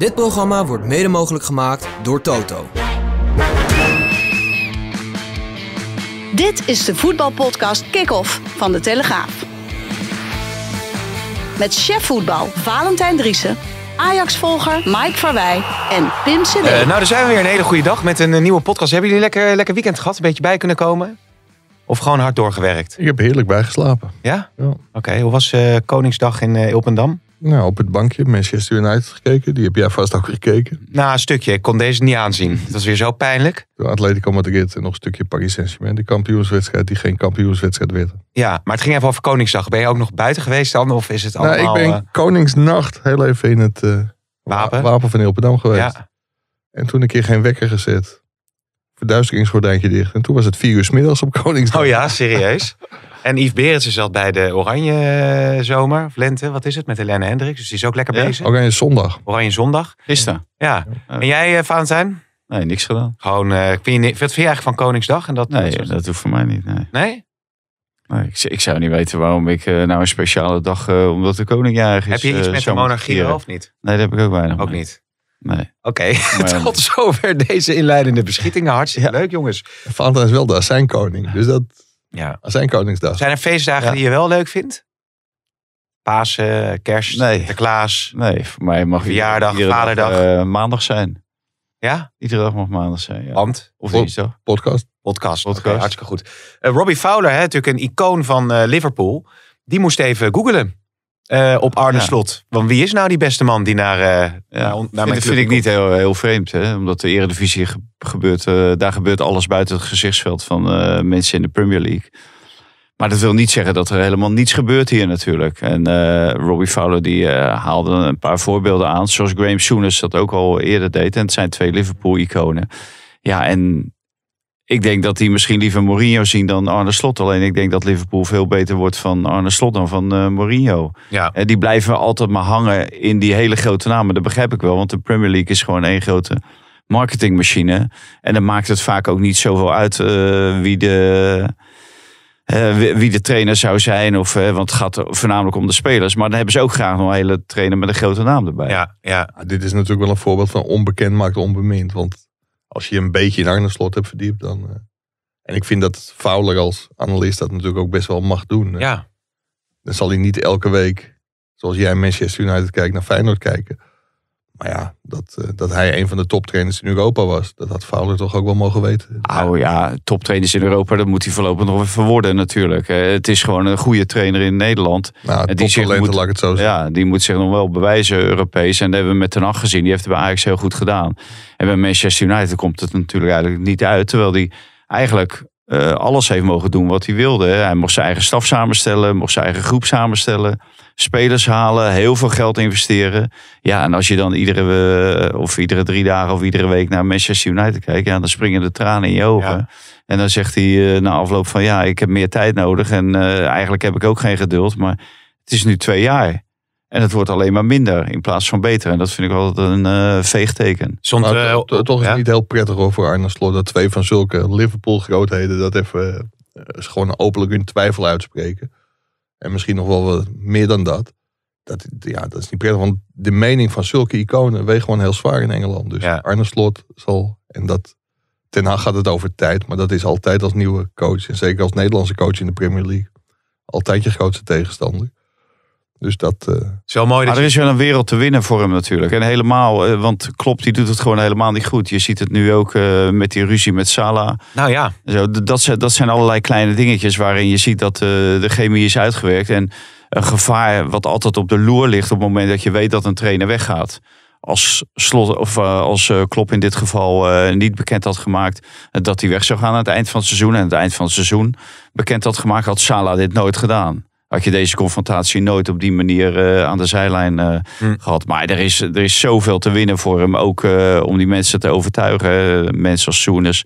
Dit programma wordt mede mogelijk gemaakt door Toto. Dit is de voetbalpodcast Kick-Off van De Telegraaf. Met chef voetbal Valentijn Driessen, Ajax-volger Mike Verwij en Pim CD. Eh, nou, daar zijn we weer. Een hele goede dag met een eh, nieuwe podcast. Hebben jullie lekker, eh, lekker weekend gehad? Een beetje bij kunnen komen? Of gewoon hard doorgewerkt? Ik heb heerlijk bijgeslapen. Ja? ja. Oké, hoe was Koningsdag in uh, Ilpendam? Nou, op het bankje, Manchester United gekeken. Die heb jij vast ook gekeken. Nou, een stukje. Ik kon deze niet aanzien. Dat was weer zo pijnlijk. De Atletico Madrid en nog een stukje Paris saint De kampioenswedstrijd die geen kampioenswedstrijd werd. Ja, maar het ging even over Koningsdag. Ben je ook nog buiten geweest dan? Of is het allemaal... Nou, ik ben eh, Koningsnacht heel even in het eh, wapen. wapen van Hilpendam geweest. Ja. En toen een keer geen wekker gezet. Verduisteringsgordijntje dicht. En toen was het vier uur s middags op Koningsdag. Oh ja, serieus? En Yves Berensen zat bij de Oranje eh, Zomer, of wat is het, met Helene Hendricks. Dus die is ook lekker bezig. Oranje Zondag. Oranje Zondag. Gisteren. Ja. En jij, uh, eh, zijn? Nee, niks gedaan. Gewoon, uh, vind, je, wat vind je eigenlijk van Koningsdag? En dat, nee, dat, hoeft voor mij niet. Nee? nee? ik, zou niet weten waarom ik nou een speciale dag, uh, omdat de koning jarig is. Heb je iets met de monarchie of niet? Nee, dat heb ik ook weinig. Ook niet? Nee. Oké, okay. tot zover deze inleidende beschietingen. Hartstikke leuk, jongens. Valentijn is wel de zijn koning, dus dat... Ja. zijn Koningsdag. Zijn er feestdagen die je wel leuk vindt? Pasen, kerst, de Klaas. Nee, voor mij mag verjaardag, iedere vaderdag. Dag, eh, maandag zijn. Ja? Iedere dag mag maandag zijn. Ja. Want? Of niet zo? Podcast. Podcast, podcast. hartstikke goed. Uh, Robbie Fowler, hè, natuurlijk een icoon van eh, Liverpool. Die moest even googelen. Eh, op Arne Slot. Want wie is nou die beste man die naar, eh, eh, ja, Dat vind ik niet heel, heel vreemd. Hè? Omdat de Eredivisie gebeurt, daar gebeurt alles buiten het gezichtsveld van mensen in de Premier League. Maar dat wil niet zeggen dat er helemaal niets gebeurt hier natuurlijk. En Robbie Fowler die haalde een paar voorbeelden aan. Zoals Graham Souness dat ook al eerder deed. En het zijn twee Liverpool-iconen. Ja, en ik denk dat die misschien liever Mourinho zien dan Arne Slot. Alleen ik denk dat Liverpool veel beter wordt van Arne Slot dan van uh, Mourinho. Ja. Uh, die blijven altijd maar hangen in die hele grote namen. Dat begrijp ik wel, want de Premier League is gewoon één grote marketingmachine. En dan maakt het vaak ook niet zoveel uit eh, wie de... wie de trainer zou zijn. Of, uh, want het gaat voornamelijk om de spelers. Maar dan hebben ze ook graag nog een hele trainer met een grote naam erbij. Ja, ja. Ah, dit is natuurlijk wel een voorbeeld van onbekend maakt onbemind. Want als je een beetje in Arne Slot hebt verdiept, dan... Eh, en ik vind dat Fowler als analist dat natuurlijk ook best wel mag doen. Ja. Dan zal hij niet elke week, zoals jij Manchester United kijkt, naar Feyenoord kijken. Maar ja, dat, eh, dat hij een van de toptrainers in Europa was, dat had Fowler toch ook wel mogen weten. Oh ja, toptrainers in Europa, dat moet hij voorlopig nog even worden natuurlijk. Eh, het is gewoon een goede trainer in Nederland. Nou, die zich het zo Ja, die moet zich nog wel bewijzen Europees. En dat hebben we met Ten acht gezien, die heeft het bij Ajax heel goed gedaan. En bij Manchester United komt het natuurlijk eigenlijk niet uit, terwijl die eigenlijk eh, alles heeft mogen doen wat hij wilde. Hij mocht zijn eigen staf samenstellen, mocht zijn eigen groep samenstellen spelers halen, heel veel geld investeren. Ja, en als je dan iedere, eh, of iedere drie dagen of iedere week naar Manchester United kijkt, ja, dan springen de tranen in je ogen. En dan zegt hij eh, na afloop van ja, ik heb meer tijd nodig en eh, eigenlijk heb ik ook geen geduld, maar het is nu twee jaar. En het wordt alleen maar minder in plaats van beter. En dat vind ik altijd een veegteken. veegteken. toch is het niet heel prettig hoor voor Arne Slot dat twee van zulke Liverpool grootheden dat even gewoon openlijk in twijfel uitspreken. En misschien nog wel wat eh, meer dan dat. Dat, ja, dat is niet prettig, want de mening van zulke iconen weegt gewoon heel zwaar in Engeland. Dus ja. Arne Slot zal, en dat, ten Hag gaat het over tijd, maar dat is altijd als nieuwe coach, en zeker als Nederlandse coach in de Premier League, altijd je grootste tegenstander. Dus dat. Uh... mooi. Dat maar er is wel een wereld te winnen voor hem natuurlijk. En helemaal, eh, want Klopt, die doet het gewoon helemaal niet goed. Je ziet het nu ook eh, met die ruzie met Salah. Nou ja. Zo, dat, dat zijn allerlei kleine dingetjes waarin je ziet dat de chemie is uitgewerkt. En een gevaar wat altijd op de loer ligt op het moment dat je weet dat een trainer weggaat. Als, slot, of, als Klop in dit geval niet bekend had gemaakt dat hij weg zou gaan aan het eind van het seizoen. En aan het eind van het seizoen bekend had gemaakt, had Sala dit nooit gedaan had je deze confrontatie nooit op die manier eh, aan de zijlijn eh, hmm. gehad. Maar er is, er is zoveel te winnen voor hem. Ook eh, om die mensen te overtuigen. mensen als Soenes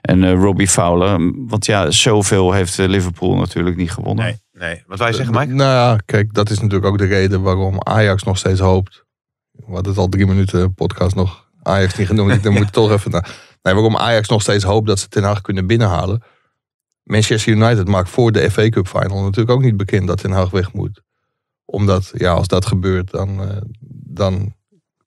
en Robbie Fowler. Want ja, zoveel heeft Liverpool natuurlijk niet gewonnen. Nee, nee. wat wij zeggen, Mike? Nou ja, kijk, dat is natuurlijk ook de reden waarom Ajax nog steeds hoopt. We hadden het al drie minuten podcast nog. Ajax niet genoemd. Dan moet ik toch even naar. Nee, waarom Ajax nog steeds hoopt dat ze Ten Hag kunnen binnenhalen. Manchester United maakt voor de FA Cup Final natuurlijk ook niet bekend dat Den Haag weg moet. Omdat, ja, als dat gebeurt, dan, eh, dan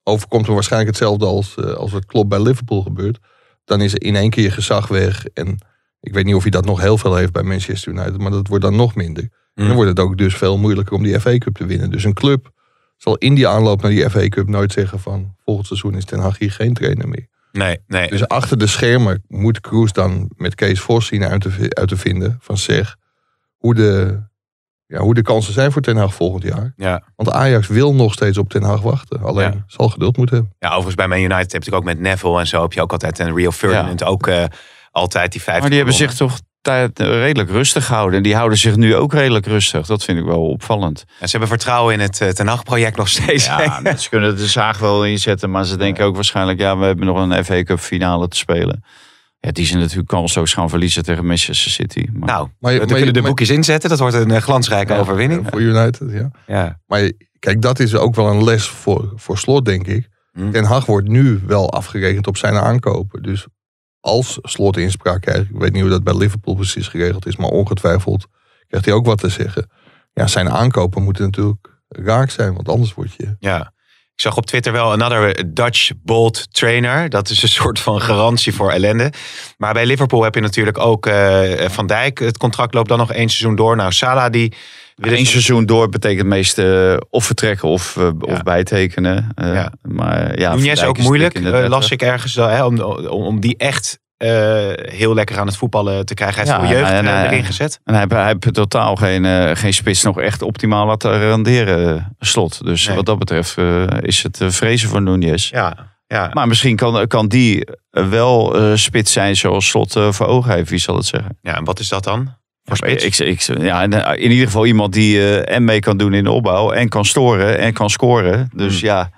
overkomt er waarschijnlijk hetzelfde als, eh, als het klopt bij Liverpool gebeurt. Dan is er in één keer gezag weg. En ik weet niet of hij dat nog heel veel heeft bij Manchester United, maar dat wordt dan nog minder. dan mm. wordt het ook dus veel moeilijker om die FA Cup te winnen. Dus een club zal in die aanloop naar die FA Cup nooit zeggen van volgend seizoen is Den Haag hier geen trainer meer. Nee, nee. Dus achter de schermen moet Cruz dan met Kees Vos zien uit te, uit te vinden van zich hoe de, ja, hoe de kansen zijn voor Ten Hag volgend jaar. Ja. Want Ajax wil nog steeds op Ten Hag wachten. Alleen zal geduld moeten hebben. Ja, overigens bij Man United heb ik ook met Neville en zo heb je ook altijd en Rio Ferdinand ook eh, altijd die vijf. Maar die hebben zich toch redelijk rustig houden. En die houden zich nu ook redelijk rustig. Dat vind ik wel opvallend. En ze hebben vertrouwen in het uh, Ten Hag project nog steeds. Ja, ze kunnen de zaag wel inzetten. Maar ze denken ook waarschijnlijk, ja, we hebben nog een FA Cup finale te spelen. Ja, die ze natuurlijk kansloos gaan verliezen tegen Manchester City. Maar... Nou, maar, je, maar de boekjes inzetten. Dat wordt een eh, glansrijke overwinning. Voor United, ja. ja. Maar kijk, dat is ook wel een les voor, voor slot, denk ik. Hm. En Hag wordt nu wel afgerekend op zijn aankopen. Dus als slot inspraak krijgt. Ik weet niet hoe dat bij Liverpool precies geregeld is, maar ongetwijfeld krijgt hij ook wat te zeggen. Ja, zijn aankopen moeten natuurlijk raak zijn, want anders word je. Ja. Ik zag op Twitter wel another Dutch bold trainer. Dat is een soort van garantie voor ellende. Maar bij Liverpool heb je natuurlijk ook eh, Van Dijk. Het contract loopt dan nog één seizoen door. Nou, Salah die een seizoen door betekent meestal eh, of vertrekken of, eh, of bijtekenen. Eh, ja. Maar ja, ook moeilijk. las ik ergens hè, om, om, die echt heel lekker aan het voetballen te krijgen. Hij heeft ja, jeugd en, erin gezet. En hij, heeft totaal geen, geen spits nog echt optimaal laten renderen, slot. Dus wat dat betreft is het vrezen voor Nunez. Ja, ja. Maar misschien kan, kan die wel spits zijn zoals slot voor ogen heeft, wie zal het zeggen. Ja, en wat is dat dan? ik, ik, ik, ja, eh, in ieder geval iemand die eh, en mee kan doen in de opbouw en kan storen en kan scoren. Dus hmm. ja.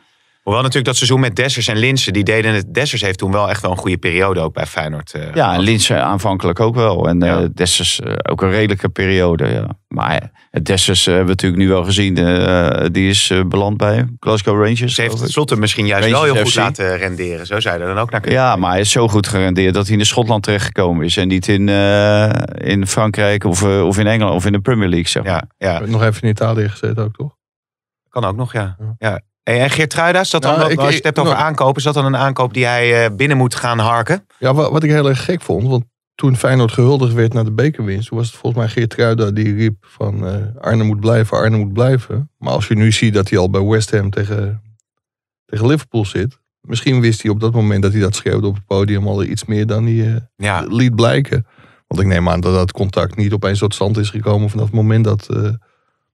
Hoewel natuurlijk dat seizoen met Dessers en Linsen, die deden het. Dessers heeft toen wel echt wel een goede periode ook bij Feyenoord. Eh, ja, en Linsen aanvankelijk ook wel. En eh, ja. Dessers eh, ook een redelijke periode. Ja. Maar het Dessers hebben we natuurlijk nu wel gezien. die is beland bij Glasgow Rangers. heeft Slotten misschien juist wel heel goed laten renderen. Zo zei je dan ook naar kunnen. Ja, maar hij is zo goed gerendeerd dat hij in Schotland terechtgekomen is. En niet in, in Frankrijk of, of in Engeland of in de Premier League. Zeg maar. ja, Nog even in Italië gezeten ook, toch? Kan ook nog, ja. ja. En eh, eh, Geertruida, is dat nou, dan, als je het hebt over nou, aankopen, is dat dan een aankoop die hij eh, binnen moet gaan harken? Ja, wat, ik heel erg gek vond, want toen Feyenoord gehuldigd werd naar de bekerwinst, was het volgens mij Geertruida die riep van uh, Arne moet blijven, Arne moet blijven. Maar als je nu ziet dat hij al bij West Ham tegen, tegen Liverpool zit, misschien wist hij op dat moment dat hij dat schreeuwde op het podium al iets meer dan hij uh, liet blijken. Want ik neem aan dat dat contact niet opeens tot stand is gekomen vanaf het moment dat, uh,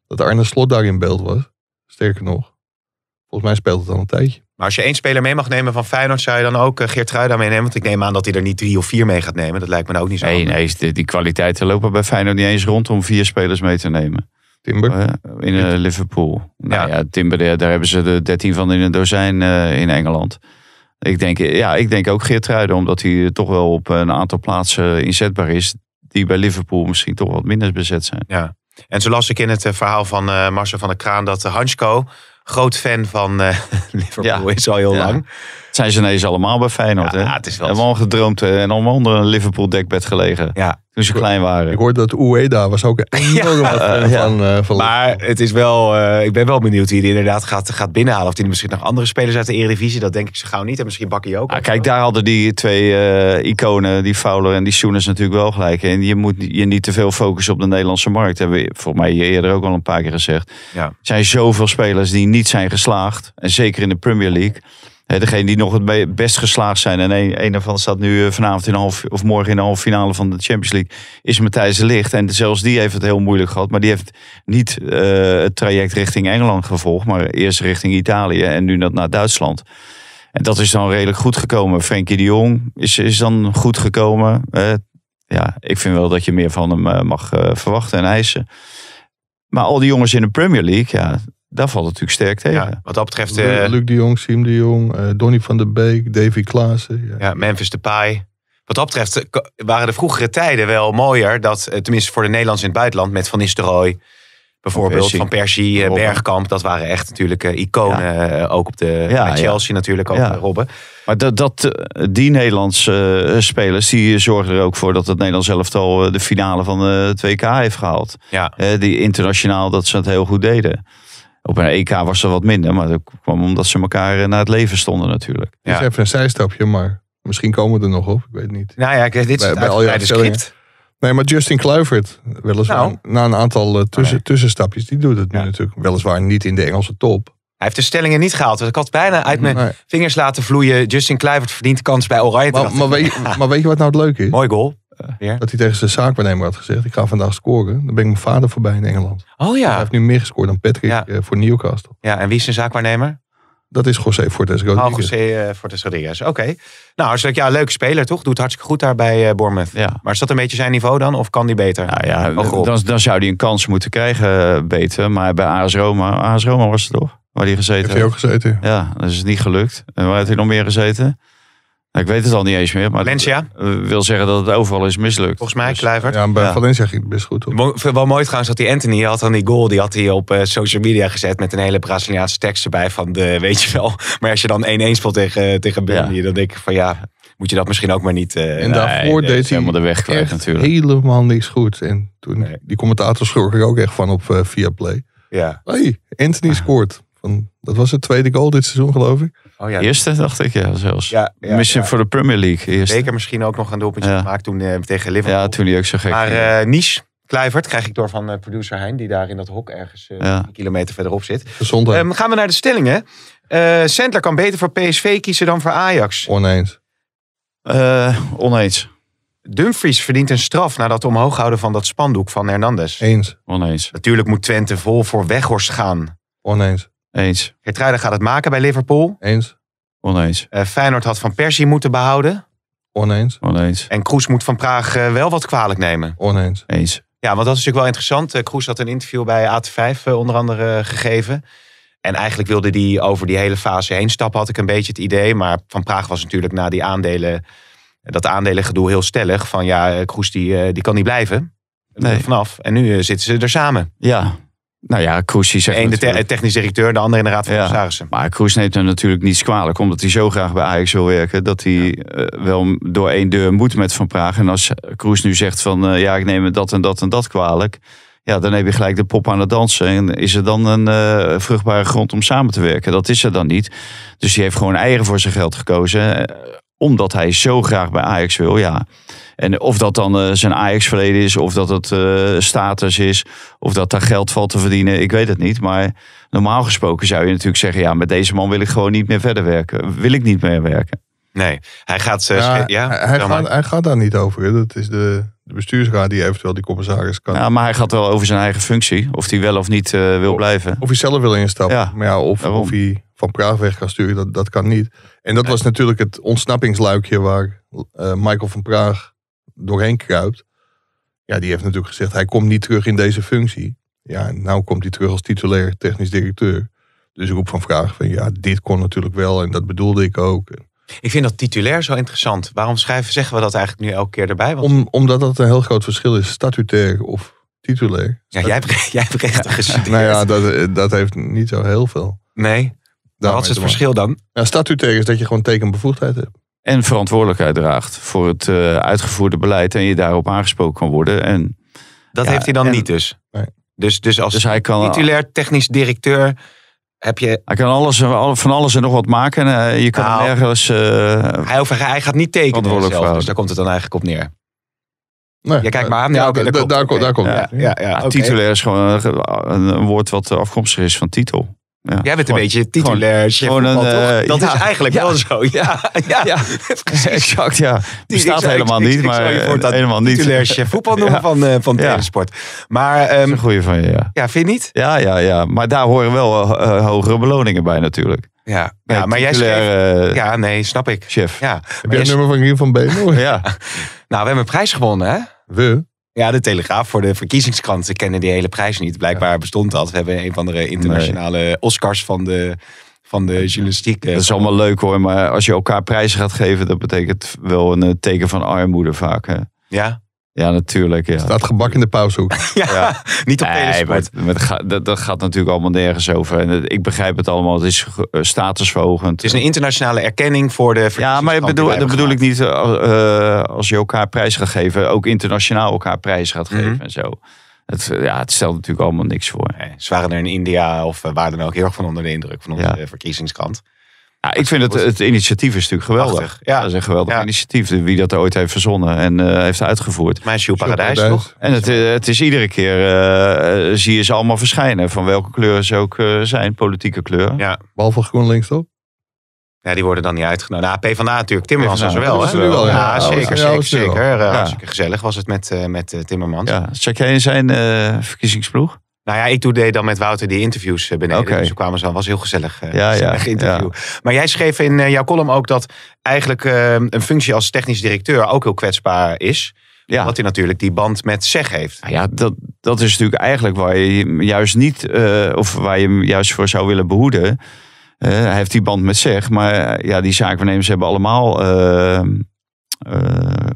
dat Arne Slot daar in beeld was. Sterker nog. Volgens mij speelt het al een tijdje. Maar als je één speler mee mag nemen van Feyenoord, zou je dan ook eh, Geert Ruida meenemen? Want ik neem aan dat hij er niet drie of vier mee gaat nemen. Dat lijkt me nou ook niet zo. Nee, nee die, die kwaliteiten lopen bij Feyenoord niet eens rond om vier spelers mee te nemen. Timber? Eh, in eh, Liverpool. Nou, ja. Timber, daar, hebben ze de dertien van in een dozijn in Engeland. Ik denk, ja, ik denk ook Geert Ruida, omdat hij toch wel op een aantal plaatsen inzetbaar is. Die bij Liverpool misschien toch wat minder bezet zijn. Ja. En zo las ik in het verhaal van Marcel van der Kraan dat Hansko groot fan van uh, Liverpool is al heel lang zijn ze ineens allemaal bij Feyenoord. hè? ja het is wel. gedroomd eh, en allemaal onder een Liverpool dekbed gelegen. Toen ze klein waren. Ik hoorde dat Ueda was ook een enorme eh, ja. van, uh, van, Maar het is wel, ik ben wel benieuwd wie hij inderdaad gaat, gaat binnenhalen. Of die misschien nog andere spelers uit de Eredivisie. Dat denk ik zo gauw niet. En misschien Bakkie ook. Ah, kijk, daar hadden die twee iconen, die Fowler en die Soenes natuurlijk wel gelijk. En je moet je niet te veel focussen op de Nederlandse markt. Hebben we volgens mij eerder ook al een paar keer gezegd. Ja. Er zijn zoveel spelers die niet zijn geslaagd. En zeker in de Premier League eh, degene die nog het best geslaagd zijn. En een, een daarvan staat nu eh, vanavond in de half, of morgen in de halve finale van de Champions League. Is Matthijs de Licht. En zelfs die heeft het heel moeilijk gehad. Maar die heeft niet eh, het traject richting Engeland gevolgd. Maar eerst richting Italië en nu naar Duitsland. En dat is dan redelijk goed gekomen. Frenkie de Jong is, is dan goed gekomen. ja, ik vind wel dat je meer van hem mag verwachten en eisen. Maar al die jongens in de Premier League, ja, daar valt het natuurlijk sterk tegen. wat dat betreft... Eh, Luc, de Jong, Siem de Jong, eh, Donny van der Beek, Davy Klaassen. Ja. ja, Memphis Depay. Wat dat betreft eh, waren de vroegere tijden wel mooier. Dat, tenminste voor de Nederlanders in het buitenland, met Van Nistelrooy bijvoorbeeld. Van Persie, Bergkamp. Dat waren echt natuurlijk iconen. Ook op de Chelsea natuurlijk, ook Robben. Maar dat, dat, die Nederlandse spelers, die zorgen er ook voor dat het Nederlands elftal de finale van 2 WK heeft gehaald. die internationaal, dat ze het heel goed deden. Op een EK was ze wat minder, maar dat kwam omdat ze elkaar eh, naar het leven stonden natuurlijk. Ja. Dus even een zijstapje, maar misschien komen we er nog op. Ik weet niet. Nou ja, dit is bij, bij al script. Nee, maar Justin Kluivert, weliswaar nou. na een aantal eh, tussen, oh, tussenstapjes, die doet het nu natuurlijk. Weliswaar niet in de Engelse top. Hij heeft de stellingen niet gehaald. ik had bijna uit mijn vingers laten vloeien. Justin Kluivert verdient kans bij Oranje. Maar, maar, weet, maar weet je wat nou het leuke is? Mooi goal. Eh, dat hij tegen zijn zaakwaarnemer had gezegd: Ik ga vandaag scoren. Dan ben ik mijn vader voorbij in Engeland. Oh ja. Hij heeft nu meer gescoord dan Patrick eh, voor Newcastle. Ja, en wie is zijn zaakwaarnemer? Dat is José Fortes Rodriguez. Oh, José eh, Fortes Rodriguez. Oké. Nou, als ik, ja, leuke speler toch? Doet hartstikke goed daar bij uh, Bournemouth. Ja. Maar is dat een beetje zijn niveau dan? Of kan die beter? Nou ja, oh, dan, dan zou hij een kans moeten krijgen beter. Maar bij AS Roma, AS Roma was het toch? Waar hij gezeten heeft. Heeft hij ook gezeten. Ja, dat is niet gelukt. En waar heeft hij nog meer gezeten? Ik weet het al niet eens meer. Maar Valencia? Eh, wil zeggen dat het overal is mislukt. Volgens mij, dus- Kluivert. Ja, bij ja. Valencia ging het best goed. Hoor. Wel mooi trouwens dat die Anthony had dan die goal. Die had hij op eh, social media gezet met een hele Braziliaanse tekst erbij. Van de, weet je wel. Maar als je dan 1-1 speelt tegen, eh, tegen Burnley. Dan denk ik van ja, moet je dat misschien ook maar niet... Uh, en daarvoor deed hij helemaal de weg kwijt, natuurlijk. helemaal niks goed. En toen, die commentator schrok ik ook echt van op uh, via Ja. Hey, Anthony scoort dat was het tweede goal dit seizoen, geloof ik. Oh, ja. Eerste, dacht ik, ja, zelfs. Ja, Mission voor de Premier League. Eerste. Zeker misschien ook nog een doelpuntje gemaakt toen eh, tegen Liverpool. Ja, toen ook zo gek. Maar uh, eh, Niche, Kluivert, krijg ik door van eh, producer Hein, die daar in dat hok ergens een kilometer verderop zit. Gezondheid. Ehm, gaan we naar de stellingen. Sandler kan beter voor PSV kiezen dan voor Ajax. Oneens. oneens. Dumfries verdient een straf nadat dat omhoog houden van dat spandoek van Hernandez. Eens. Oneens. Natuurlijk moet Twente vol voor Weghorst gaan. Oneens. Eens. Gertruida gaat het maken bij Liverpool. Eens. Oneens. Eh, Feyenoord had Van Persie moeten behouden. Oneens. Oneens. En Kroes moet van Praag eh, wel wat kwalijk nemen. Oneens. Eens. Ja, want dat is natuurlijk wel interessant. Eh, Kroes had een interview bij AT5 onder andere gegeven. En eigenlijk wilde die over die hele fase heen stappen, had ik een beetje het idee. Maar Van Praag was natuurlijk na die aandelen, dat aandelengedoe heel stellig. Van ja, Kroes die, die kan niet blijven. Nee. Vanaf. En nu zitten ze er samen. Ja, nou ja, Kroes is Eén de technische technisch directeur, de andere in de raad van commissarissen. maar Kroes neemt hem natuurlijk niet kwalijk, omdat hij zo graag bij Ajax wil werken. Dat hij eh, wel door één deur moet met Van Praag. En als Kroes nu zegt van eh, ja, ik neem dat en dat en dat kwalijk. Ja, dan heb je gelijk de pop aan het dansen. En is er dan een eh, vruchtbare grond om samen te werken? Dat is er dan niet. Dus hij heeft gewoon eieren voor zijn geld gekozen omdat hij zo graag bij Ajax wil, ja. En of dat dan eh, zijn Ajax-verleden is, of dat het eh, status is, of dat daar geld valt te verdienen, ik weet het niet. Maar normaal gesproken zou je natuurlijk zeggen, ja, met deze man wil ik gewoon niet meer verder werken. Wil ik niet meer werken. Nee, hij gaat... Eh, ja, ja, hij, gaat, hij gaat daar niet over. Dat is de, de bestuursraad die eventueel die commissaris kan. Ja, maar hij gaat wel over zijn eigen functie. Of hij wel of niet eh, wil blijven. Of hij zelf wil instappen. Ja. Maar ja, of, of hij van Praag weg kan sturen, dat, dat kan niet. En dat was natuurlijk het ontsnappingsluikje waar eh, Michael van Praag doorheen kruipt. Ja, die heeft natuurlijk gezegd, hij komt niet terug in deze functie. Ja, en nou komt hij terug als titulair technisch directeur. Dus ik roep van Vraag van, ja, dit kon natuurlijk wel en dat bedoelde ik ook. Ik vind dat titulair zo interessant. Waarom schrijven, zeggen we dat eigenlijk nu elke keer erbij? Want... Om, omdat dat een heel groot verschil is, statutair of titulair. Ja, jij hebt, jij hebt rechten gestudeerd. nou ja, dat, eh, dat heeft niet zo heel veel. Nee, wat is het verschil dan? Ja, statutair is dat je gewoon tekenbevoegdheid hebt. En verantwoordelijkheid draagt voor het eh, uitgevoerde beleid en je daarop aangesproken kan worden. En, dat heeft hij dan niet dus. Nee. Dus, dus als dus hij kan, titulair technisch directeur heb je... Hij kan alles, van alles en nog wat maken. je kan nou, nergens... Eh, hij, over, hij gaat niet tekenen zelf, dus daar komt het dan eigenlijk op neer. Nee, je kijkt maar aan. Ja, okay, daar, komt, daar, komt, Ja, ja, ja, Titulair is gewoon een, woord wat afkomstig is van titel. Ja, Jij bent gewoon, een beetje titulair chef. Een, uh, dat is eigenlijk wel zo. Ja, ja, exact. Ja. Die staat helemaal niet, maar ik eh, dat helemaal niet. Titulair chef voetbal noemen van, uh, van telesport. Maar, um, een ehm, goede van je, ja. vind je niet? Ja, ja, ja. Maar daar horen wel eh, hogere beloningen bij natuurlijk. Ja, ja maar jij Ja, nee, snap ik. Chef. Ja, Heb jij nummer van Rien van Bemo? ja. Nou, we hebben een prijs gewonnen, hè? We? Ja, de Telegraaf voor de verkiezingskranten kennen die hele prijs niet. Blijkbaar bestond dat. We hebben een van de internationale Oscars van de, van de journalistiek. Eh, dat is allemaal leuk hoor. Maar als je elkaar prijzen gaat geven, dat betekent wel een eh, teken van armoede vaak. Hè? Ja. Ja, natuurlijk. Ja. Staat gebak in de pauzehoek. ja, niet op nee, maar dat, gaat natuurlijk allemaal nergens over. En ik begrijp het allemaal. Het is eh, statusverhogend. Het is een internationale erkenning voor de... Ja, maar dat bedoel ik niet eh, eh, als je elkaar prijs gaat geven. Ook internationaal elkaar prijs gaat mhm. geven en zo. Het, ja, het stelt natuurlijk allemaal niks voor. Nee, ze waren er in India of waren er ook heel erg van onder de indruk van onze ja. verkiezingskant. Ja, ik vind het, het initiatief is natuurlijk geweldig. ja. Dat is een geweldig initiatief. Wie dat ooit heeft verzonnen en eh, heeft uitgevoerd. Mijn Sjoe Paradijs toch? En het, eh, het is iedere keer, eh, zie je ze allemaal verschijnen. Van welke kleuren ze ook zijn, politieke kleur. Ja. Behalve GroenLinks toch? Ja, die worden dan niet uitgenodigd. Nou, PvdA natuurlijk. Timmermans was nou, er wel, hè? Ja, zeker, zeker, Hartstikke gezellig was het met, met Timmermans. Ja. jij in zijn verkiezingsploeg? Nou ja, ik doe deed dan met Wouter die interviews eh, beneden. Dus we kwamen zo. was heel gezellig, eh, ja, ja, interview. Ja. Maar jij schreef in eh, jouw column ook dat eigenlijk een functie als technisch directeur ook heel kwetsbaar is. Ja. hij natuurlijk die band met zeg heeft. Nou ja, dat, dat is natuurlijk eigenlijk waar je juist niet, of waar je juist voor zou willen behoeden. hij heeft die band met zeg, maar ja, die zaakvernemers hebben allemaal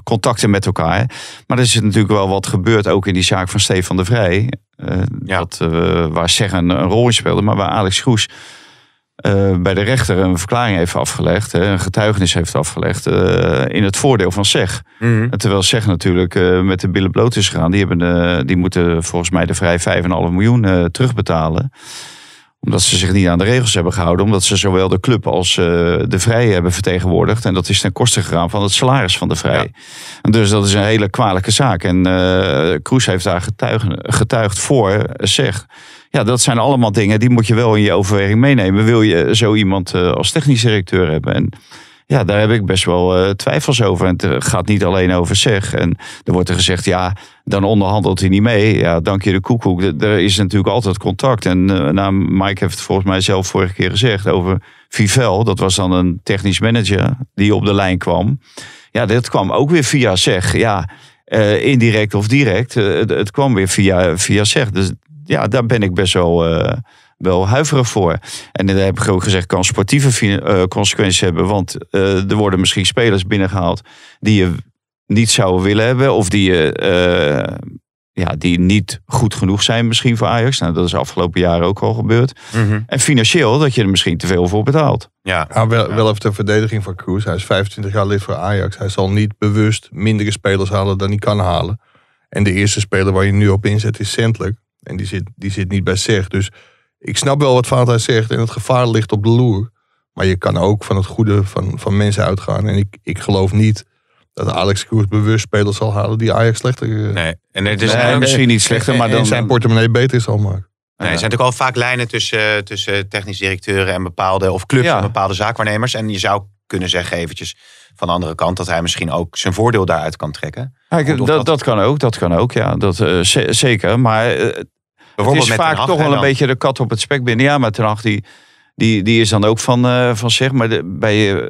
contacten met elkaar. Maar er is natuurlijk wel wat gebeurd ook in die zaak van Stefan de Vrij. Eh, ja. dat, eh, waar Zeggen een rol in speelde, maar waar Alex Groes eh, bij de rechter een verklaring heeft afgelegd, hè, een getuigenis heeft afgelegd, in het voordeel van Zeg. Mhm. Terwijl Zeg natuurlijk met de billen bloot is gegaan. Die, hebben, die moeten volgens mij de vrij 5,5 miljoen terugbetalen omdat ze zich niet aan de regels hebben gehouden. Omdat ze zowel de club als eh, de vrije hebben vertegenwoordigd. En dat is ten koste gegaan van het salaris van de Vrij. Ja. Dus dat is een hele kwalijke zaak. En uh, Kroes heeft daar getuigen, getuigd voor, zeg. Ja, dat zijn allemaal dingen die moet je wel in je overweging meenemen. Wil je zo iemand eh, als technisch directeur hebben? En ja, daar heb ik best wel eh, twijfels over. En het eh, gaat niet alleen over zeg. En er wordt er gezegd, ja, dan onderhandelt hij niet mee. Ja, dank je de koekoek. Er is natuurlijk altijd contact. En eh, nou, Mike heeft het volgens mij zelf vorige keer gezegd over Vivel. Dat was dan een technisch manager die op de lijn kwam. Ja, dat kwam ook weer via zeg. Ja, indirect of direct. Het, het, kwam weer via, via zeg. Dus ja, daar ben ik best wel wel huiverig voor. En daar heb ik ook gezegd, kan sportieve uh, consequenties hebben. Want eh, er worden misschien spelers binnengehaald die je niet zou willen hebben. Of die je... Eh, ja, die niet goed genoeg zijn misschien voor Ajax. Nou, dat is de afgelopen jaren ook al gebeurd. Mhm. En financieel dat je er misschien te veel voor betaalt. Ja, nou, wel, wel even de verdediging van Cruz. Hij is 25 jaar lid voor Ajax. Hij zal niet bewust minder spelers halen dan hij kan halen. En de eerste speler waar je nu op inzet is Centelijk. En die zit, die zit niet bij zich. Dus ik snap wel wat Valentijn zegt en het gevaar ligt op de loer. Maar je kan ook van het goede van, van mensen uitgaan. En ik, ik geloof niet dat Alex Koers bewust spelers zal halen die Ajax slechter... Eh, nee, en het is misschien niet slechter, maar dan... zijn portemonnee beter zal maken. Nee, er zijn natuurlijk al vaak lijnen tussen, tussen technisch directeuren en bepaalde, of clubs en bepaalde zaakwaarnemers. En je zou kunnen zeggen eventjes van de andere kant dat hij misschien ook zijn voordeel daaruit kan trekken. Ja, dat, dat, kan ook, dat kan ook, ja, dat, eh, zeker. Maar eh, het is vaak toch wel een beetje de kat op het spek binnen. Ja, maar ten die, die, die is dan ook van, eh, van zeg. Maar bij uh,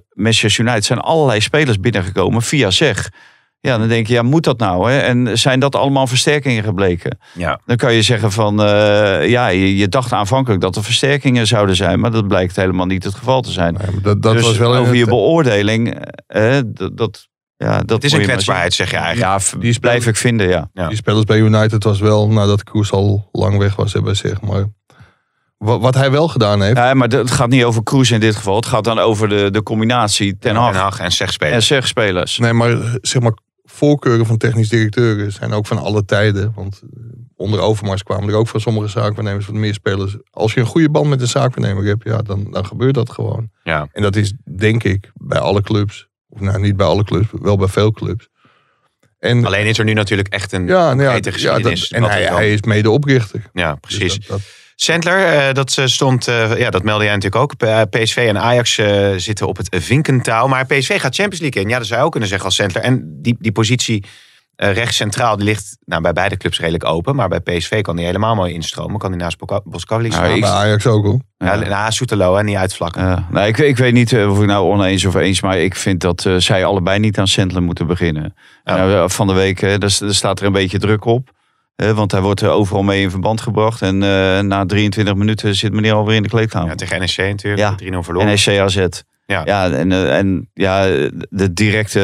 United zijn allerlei spelers binnengekomen via zeg. Ja, dan denk je, ja, moet dat nou? Hè? En zijn dat allemaal versterkingen gebleken? Ja. Dan kan je zeggen van, eh, ja, je, dacht aanvankelijk dat er versterkingen zouden zijn, maar dat blijkt helemaal niet het geval te zijn. dat, dat dus was wel over je beoordeling, dat ja, dat is een kwetsbaarheid, zeg je eigenlijk. Ja, die blijf ik vinden, ja. Die spelers bij United was wel nadat Kroes al lang weg was, hebben zeg Maar wat, hij wel gedaan heeft. Ja, maar het gaat niet over Kroes in dit geval. Het gaat dan over de, de combinatie Ten Hag, en zegspelers. En zegspelers. Nee, maar zeg maar, voorkeuren van technisch directeuren zijn ook van alle tijden. Want eh, onder Overmars kwamen er ook van sommige zaakwaarnemers van meer spelers. Als je een goede band met een zaakwaarnemer hebt, ja, dan, dan gebeurt dat gewoon. Ja. En dat is denk ik bij alle clubs nou, niet bij alle clubs, wel bij veel clubs. En, Alleen is er nu natuurlijk echt een beter nou en hij, hij, is medeoprichter. Ja, dus precies. Dus dat, dat... Sandler, eh, dat eh, stond, eh, ja, dat meldde jij natuurlijk ook. PSV en Ajax zitten op het Vinkentaal. Maar PSV gaat Champions League in. Ja, dat zou je ook kunnen zeggen als Sandler. En die, die positie uh, rechts centraal, ligt nou, bij beide clubs redelijk open. Maar bij PSV kan hij helemaal mooi instromen. Kan hij naast Boskavli nou, staan. Nou, bij Ajax ook al. Ja, Na Soetelo en niet uitvlakken. Nou, ik, ik weet niet eh, of ik nou oneens of eens. Maar ik vind dat eh, zij allebei niet aan Sentler moeten beginnen. Nou, van de week daar, staat er een beetje druk op. want hij wordt overal mee in verband gebracht. En na 23 minuten zit meneer alweer in de kleedkamer. Ja, tegen NEC natuurlijk. Ja. 3-0 verloren. NEC AZ. Ja, ja en, en ja, de directe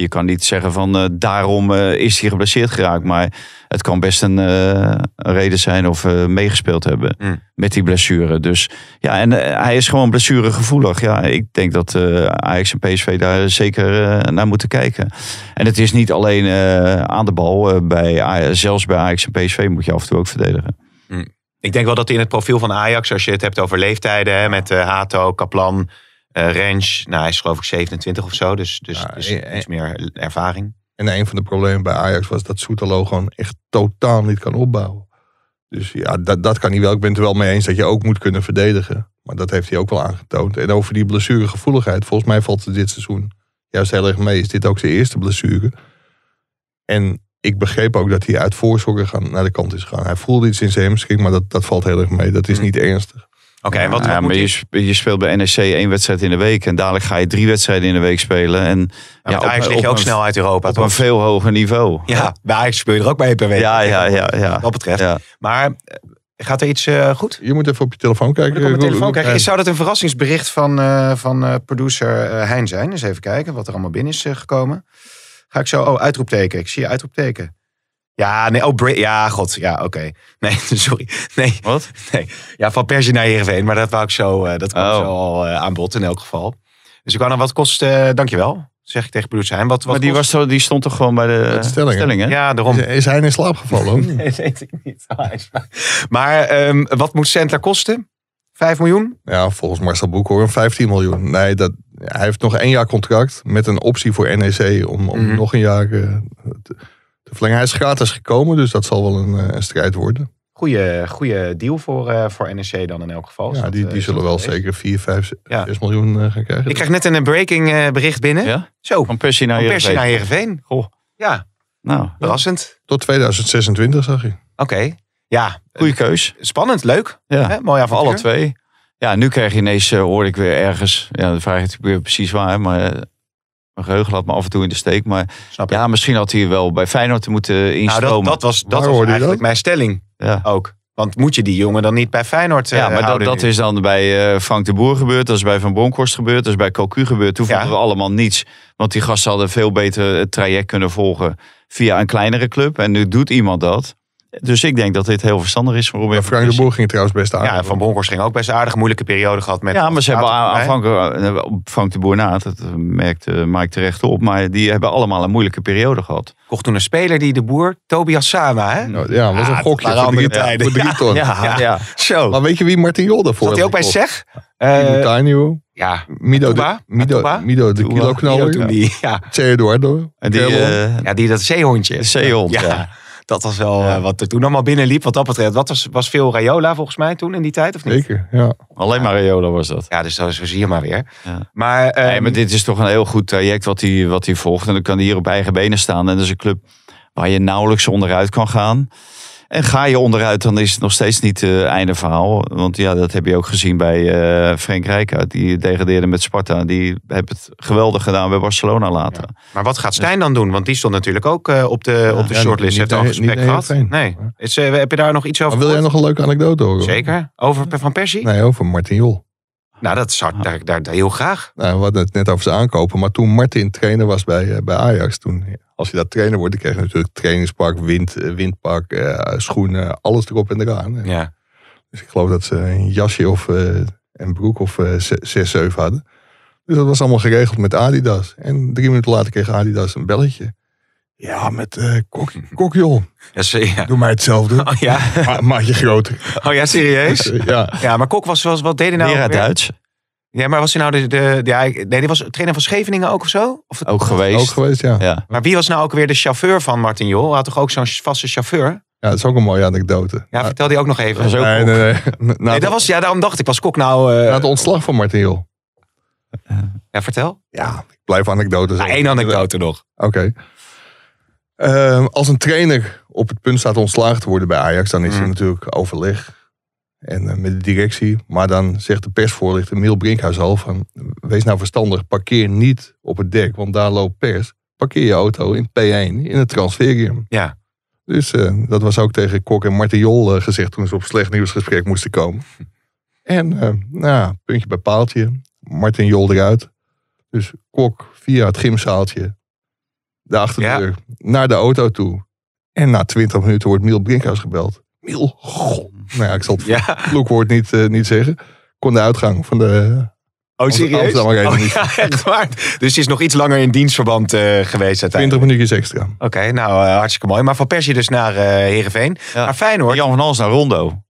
je kan niet zeggen van eh, daarom eh, is hij geblesseerd geraakt. Maar het kan best een, eh, reden zijn of meegespeeld hebben mm. met die blessure. Dus ja, en hij is gewoon blessuregevoelig. Ja, ik denk dat Ajax en PSV daar zeker naar moeten kijken. En het is niet alleen aan de bal. bij, zelfs bij Ajax en PSV moet je af en toe ook verdedigen. Mm. Ik denk wel dat in het profiel van Ajax, als je het hebt over leeftijden, hè, met Hato, Kaplan, eh, range, nou, hij is geloof ik 27 of zo, dus, dus, dus eh, eh, iets meer ervaring. En een van de problemen bij Ajax was dat Soetalo gewoon echt totaal niet kan opbouwen. Dus ja, dat, dat kan hij wel. Ik ben het er wel mee eens dat je ook moet kunnen verdedigen. Maar dat heeft hij ook wel aangetoond. En over die blessuregevoeligheid, volgens mij valt het dit seizoen juist heel erg mee. Is dit ook zijn eerste blessure? En ik begreep ook dat hij uit voorzorgen gaan naar de kant is gegaan. Hij voelde iets in zijn hemschik, maar dat, dat valt heel erg mee. Dat is hmm. niet ernstig. Oké, okay, wat, maar je, je, speelt bij NEC één wedstrijd in de week en dadelijk ga je drie wedstrijden in de week spelen. En ja, lig je ook snel uit Europa. Op een veel hoger niveau. Ja, eigenlijk speel je er ook bij per week. Ja, ja, ja. ja. Wat dat betreft. Maar eh, gaat er iets eh, goed? Je moet even op je telefoon kijken. Op telefoon zou dat een verrassingsbericht van, eh, van producer Heijn zijn? Eens even kijken wat er allemaal binnen is gekomen. Ga ik zo... Oh, uitroepteken. Ik zie je uitroepteken. Ja, nee, oh, ja, god, ja, oké. Nee, sorry. Nee. Wat? Nee. Ja, van Persie naar Heerenveen, maar dat wou ik zo, uh, dat kwam oh. zo al eh, aan bod in elk geval. Dus ik wou nog wat kost, uh, dankjewel, zeg ik tegen Bruce zijn. Wat, wat maar die, was zo, die stond toch gewoon bij de, stellingen. stelling, Ja, daarom. Is, is, hij in slaap gevallen? nee, weet ik niet. Oh, maar ehm, wat moet Center kosten? 5 miljoen? Ja, volgens Marcel Boekhoorn 15 miljoen. Nee, dat, hij heeft nog één jaar contract met een optie voor NEC om, om mhm. nog een jaar... De verlenging is gratis gekomen, dus dat zal wel een, eh, een strijd worden. Goede, goede deal voor, uh, voor NEC dan in elk geval. Ja, die, eh, die zullen wel zeker 4, 5, 6 miljoen gaan krijgen. Ik krijg net een breaking bericht binnen. Zo. Van Persie naar Heerenveen. Goh. Ja. Nou, verrassend. Tot 2026 zag je. Oké. Ja. Goede keus. Spannend, leuk. Hè? Mooi Voor alle twee. Ja, nu krijg je ineens, hoor ik weer ergens, ja, dan vraag ik natuurlijk weer precies waar, maar mijn geheugen laat me af en toe in de steek. Maar ja, misschien had hij wel bij Feyenoord moeten instromen. Nou, dat, dat was, dat was eigenlijk mijn stelling ook. Want moet je die jongen dan niet bij Feyenoord Ja, maar eh, dat, is dan bij eh, Frank de Boer gebeurd. Dat is bij Van Bronckhorst gebeurd. Dat is bij Cocu gebeurd. Toen vonden we allemaal niets. Want die gasten hadden veel beter het traject kunnen volgen via een kleinere club. En nu doet iemand dat. Dus ik denk dat dit heel verstandig is voor Robin. Frank de Boer ging trouwens best aardig. Ja, Van Bronckhorst ging ook best aardig. Moeilijke periode gehad met... Ja, maar ze hebben aanvankelijk... Eh, Frank de Boer na, dat eh, merkte Mike terecht op. Maar die hebben allemaal een moeilijke periode gehad. Kocht toen een speler die de Boer... Tobias Sama, hè? Nou, ja, was een gokje voor drie, tijd. Ja, ja, Zo. Maar weet je wie Martin Jol daarvoor Zat hij ook bij SEG? Uh, eh, ja, Mido, Tuba, de, Mido, Mido Ja. Die, ja. Eduardo. En die, ja, die dat zeehondje Zeehond, dat was wel ja. Eh, wat er toen allemaal binnenliep. Wat dat betreft, wat was, was veel Rayola volgens mij toen in die tijd, of niet? Zeker, ja. Alleen maar Rayola was dat. Ja, dus zo zie je maar weer. Ja. Maar, eh, nee, maar dit is toch een heel goed traject wat hij, wat hij volgt. En dan kan hij hier op eigen benen staan. En dat is een club waar je nauwelijks onderuit kan gaan. En ga je onderuit, dan is het nog steeds niet het eh, einde verhaal. Want ja, dat heb je ook gezien bij uh, Frank Rijkaard. Die degradeerde met Sparta. Die heeft het geweldig gedaan bij Barcelona later. Maar wat gaat Stijn dan doen? Want die stond natuurlijk ook eh, op de, op de ja, shortlist. Heeft al gesprek gehad? Nee. Is, heb je daar nog iets over? wil jij nog een leuke anekdote horen? Zeker. Over Van Persie? Nee, over Martin Jol. Nou, dat zou ik daar, daar, heel graag. Nou, we hadden het net over zijn aankopen. Maar toen Martin trainer was bij, bij Ajax, toen als je daar trainer wordt, dan krijg je natuurlijk trainingspak, wind, eh, windpak, eh, schoenen, alles erop en eraan. Ja. Dus ik geloof dat ze een jasje of eh, een broek of uh, 6, 7 hadden. Dus dat was allemaal geregeld met Adidas. En drie minuten later kreeg Adidas een belletje. Ja, met kok, kokjol. Ja, Doe mij hetzelfde. Oh, ja. je groter. Oh ja, serieus? ja. ja, maar kok was, zoals, wat deed hij nou? Leraar Duits. Ja, maar was hij nou de, de, de, nee, die was trainer van Scheveningen ook of zo? ook geweest. Ook geweest, ja. Maar wie was nou ook weer de chauffeur van Martin Jol? Hij had toch ook zo'n vaste chauffeur? Ja, dat is ook een mooie anekdote. Ja, vertel die ook nog even. Dat was ook nee, nee, nee. Nou, dat was, ja, daarom dacht ik, was Kok nou... Uh... Na het ontslag van Martin Jol. Ja, vertel. Ja, ik blijf anekdotes. Ja, Eén anekdote nog. Oké. Ehm, als een trainer op het punt staat ontslagen te worden bij Ajax, dan is hij mm. natuurlijk overleg en eh, met de directie. Maar dan zegt de persvoorlichter Miel Brinkhuis al van... wees nou verstandig, parkeer niet op het dek, want daar loopt pers. Parkeer je auto in P1, in het transferium. Ja. Dus eh, dat was ook tegen Kok en Jol eh, gezegd toen ze op slecht nieuwsgesprek moesten komen. En nou, puntje bij paaltje, Martin Jol eruit. Dus Kok via het gymzaaltje, de achterdeur, naar de auto toe. En na twintig minuten wordt Miel Brinkhuis gebeld. Mm. Nou ja, ik zal het vloekwoord niet, eh, niet zeggen. Kon de uitgang van de Oh, serieus? Oh, ja, echt Dus ze is nog iets langer in dienstverband eh, geweest uiteindelijk. 20 minuutjes extra. Oké, nou eh, hartstikke mooi. Maar van Persie dus naar uh, Heerenveen. Maar fijn hoor. Jan van Als naar Rondo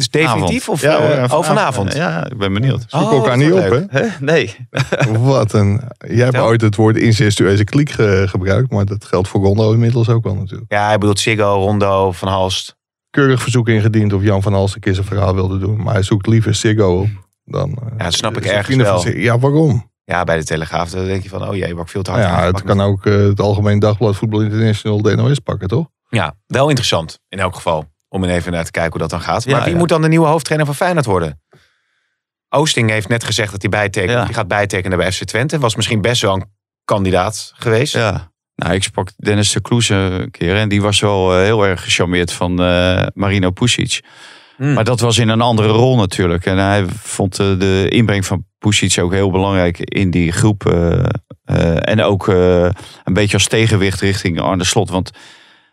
is definitief of ja, eh, vanavond. oh, vanavond? Ja, ik ben benieuwd. Zoek oh, elkaar niet op, hè? Nee. Wat een... Jij hebt ooit het woord incestueuze kliek gebruikt, maar dat geldt voor Rondo inmiddels ook wel natuurlijk. Ja, hij bedoelt Siggo, Rondo, Van Halst. Keurig verzoek ingediend of Jan van Halst een keer zijn verhaal wilde doen, maar hij zoekt liever Siggo op dan... Eh, ja, dat snap ik ergens wel. ja, waarom? Ja, bij de Telegraaf dan denk je van, oh jee, wat veel te hard. Ja, het kan ook eh, het Algemeen Dagblad Voetbal International, de NOS pakken, toch? Ja, wel interessant in elk geval. Om even naar te kijken hoe dat dan gaat. Maar wie moet dan de nieuwe hoofdtrainer van Feyenoord worden? Oosting heeft net gezegd dat hij bijtekent. Die gaat bijtekenen bij FC Twente. Was misschien best wel een kandidaat geweest. Ja. Nou, ik sprak Dennis de Kloes een keer. En die was wel eh, heel erg gecharmeerd van eh, Marino Pusic. Hmm. Maar dat was in een andere rol natuurlijk. En hij vond eh, de inbreng van Pusic ook heel belangrijk in die groep. en ook een beetje als tegenwicht richting Arne Slot. Want